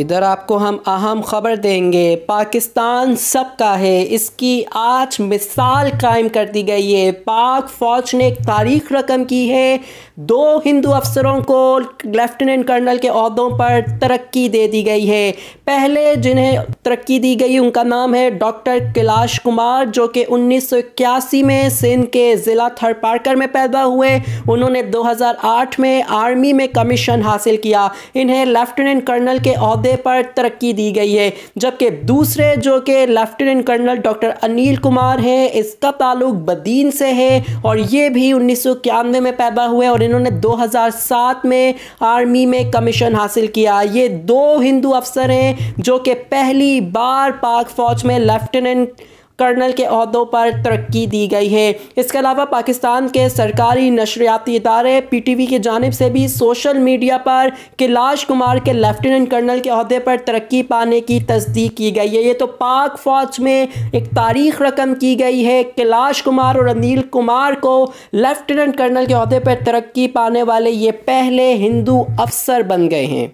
इधर आपको हम अहम ख़बर देंगे पाकिस्तान सबका है इसकी आज मिसाल कायम कर दी गई है पाक फ़ौज ने एक तारीख रकम की है दो हिंदू अफसरों को लेफ्टिनेंट कर्नल के अहदों पर तरक्की दे दी गई है पहले जिन्हें तरक्की दी गई उनका नाम है डॉक्टर कैलाश कुमार जो कि 1981 में सिंध के ज़िला थरपारकर में पैदा हुए उन्होंने आठ में आर्मी में कमीशन हासिल किया इन्हें लेफ्टिनेंट कर्नल के अहदों अहदे पर तरक्की दी गई है जबकि दूसरे जो कि lieutenant colonel doctor Anil Kumar हैं इसका ताल्लुक बदीन से है और ये भी उन्नीस में पैदा हुए और इन्होंने 2007 में आर्मी में कमीशन हासिल किया ये दो हिंदू अफसर हैं जो कि पहली बार पाक फ़ौज में लेफ्टिनेंट कर्नल के अहदों पर तरक्की दी गई है इसके अलावा पाकिस्तान के सरकारी नशरियाती इदारे पी टी वी की जानब से भी सोशल मीडिया पर कैलाश कुमार के लेफ्टिनेंट कर्नल के अहदे पर तरक्की पाने की तस्दीक की गई है ये तो पाक फ़ौज में एक तारीख रकम की गई है कैलाश कुमार और अनिल कुमार को लेफ्टिनेंट कर्नल के अहदे पर तरक्की पाने वाले ये पहले हिंदू अफसर बन गए हैं